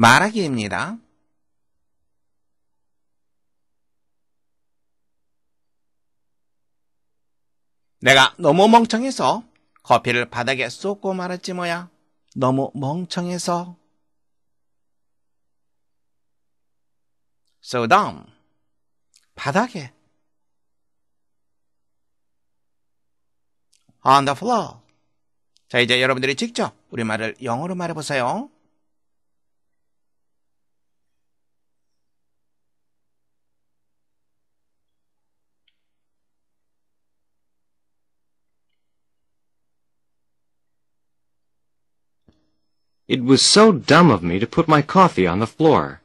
말하기입니다. 내가 너무 멍청해서 커피를 바닥에 쏟고 말았지 뭐야. 너무 멍청해서. So dumb. 바닥에. On the floor. 자, 이제 여러분들이 직접 우리말을 영어로 말해보세요. It was so dumb of me to put my coffee on the floor.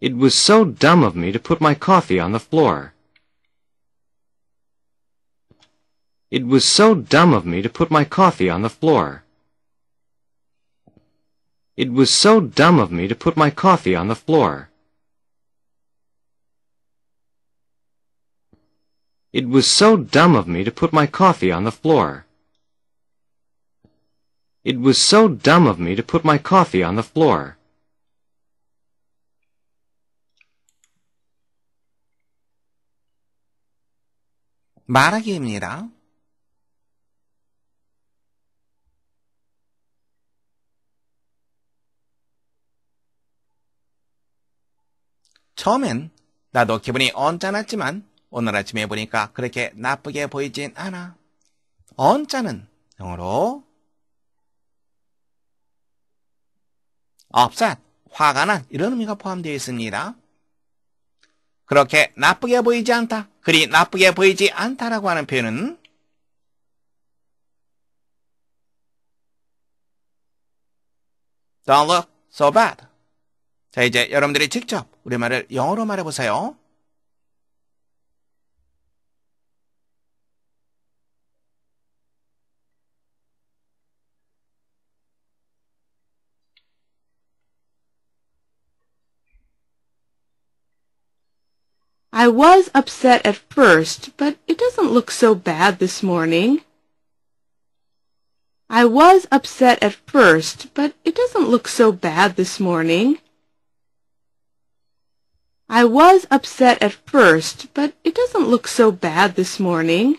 It was so dumb of me to put my coffee on the floor. It was so dumb of me to put my coffee on the floor. It was so dumb of me to put my coffee on the floor. It was so dumb of me to put my coffee on the floor. It was so dumb of me to put my coffee on the floor. 말하기입니다. 처음엔 나도 기분이 언짢았지만 오늘 아침에 보니까 그렇게 나쁘게 보이진 않아. 언짢은 영어로 없 p 화가 난 이런 의미가 포함되어 있습니다. 그렇게 나쁘게 보이지 않다, 그리 나쁘게 보이지 않다라고 하는 표현은 Don't look so bad. 자, 이제 여러분들이 직접 우리말을 영어로 말해보세요. was upset at first, but it doesn't look so bad this morning. I was upset at first, but it doesn't look so bad this morning. I was upset at first, but it doesn't look so bad this morning.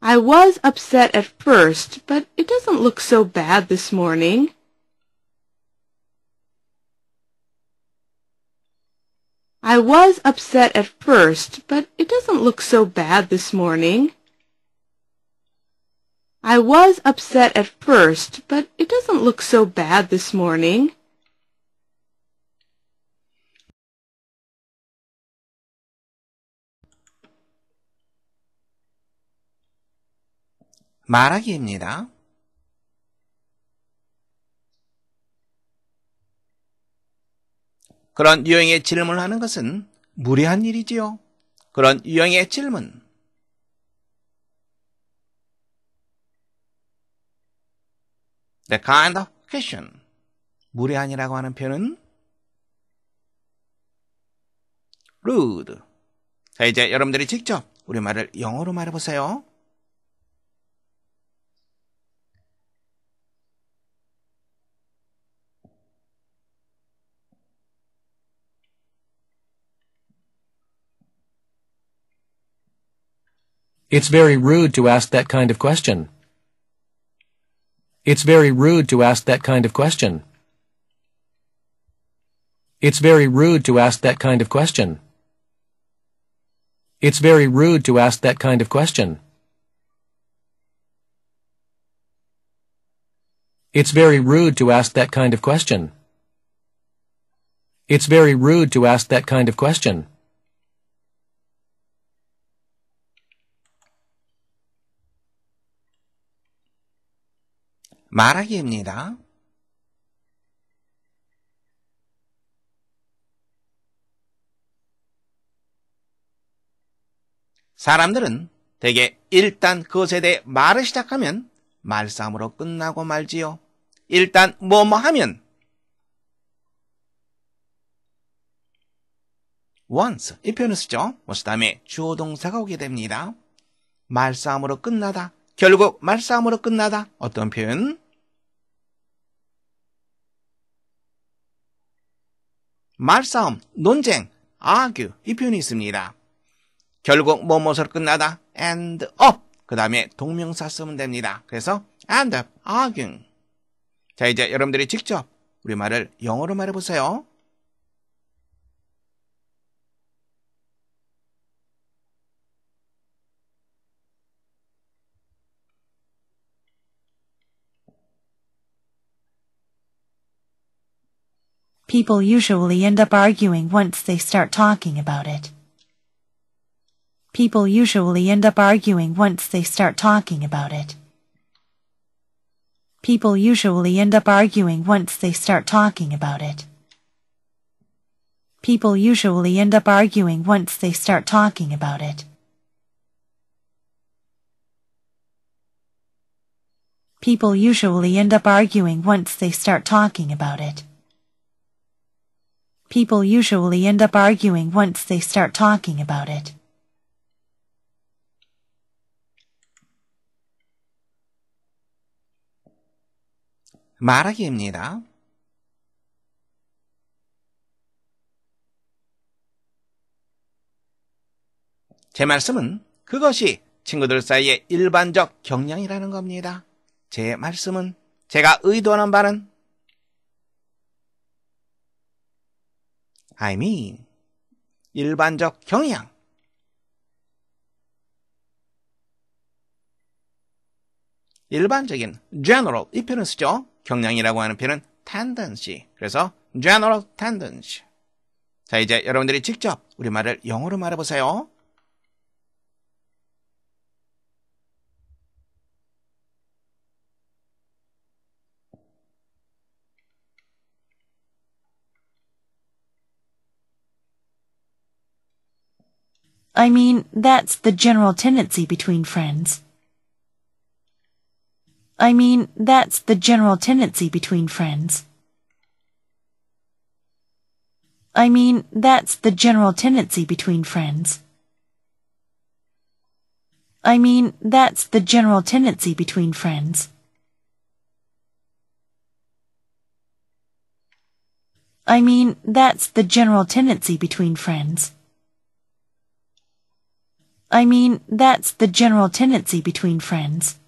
I was upset at first, but it doesn't look so bad this morning. I was upset at first, but it doesn't look so bad this morning. I was upset at first, but it doesn't look so bad this morning. 말하기입니다. 그런 유형의 질문을 하는 것은 무례한 일이지요. 그런 유형의 질문. 네, h e kind of question. 무례한이라고 하는 표현은 rude. 자, 이제 여러분들이 직접 우리말을 영어로 말해보세요. It's very rude to ask that kind of question. It's very rude to ask that kind of question. It's very rude to ask that kind of question. It's very rude to ask that kind of question. It's very rude to ask that kind of question. It's very rude to ask that kind of question. 말하기입니다. 사람들은 대개 일단 그 세대 말을 시작하면 말싸움으로 끝나고 말지요. 일단 뭐 뭐 하면 once 이 표현을 쓰죠. 무엇 다음에 주어 동사가 오게 됩니다. 말싸움으로 끝나다. 결국 말싸움으로 끝나다. 어떤 표현? 말싸움, 논쟁, argue 이 표현이 있습니다. 결국 뭐뭐로 끝나다 end up 그 다음에 동명사 쓰면 됩니다. 그래서 end up arguing 자 이제 여러분들이 직접 우리말을 영어로 말해보세요. people usually end up arguing once they start talking about it. People usually end up arguing once they start talking about it. People usually end up arguing once they start talking about it. People usually end up arguing once they start talking about it. People usually end up arguing once they start talking about it. People usually end up arguing once they start talking about it. 말하기입니다. 제 말씀은 그것이 친구들 사이의 일반적 경향이라는 겁니다. 제 말씀은 제가 의도하는 바는 I mean 일반적 경향 일반적인 general 이 표현 을 쓰죠. 경향이라고 하는 표현은 tendency. 그래서 general tendency. 자, 이제 여러분들이 직접 우리말을 영어로 말해보세요. I mean, that's the general tendency between friends. I mean, that's the general tendency between friends. I mean, that's the general tendency between friends. I mean, that's the general tendency between friends. I mean, that's the general tendency between friends. I mean, that's the general tendency between friends.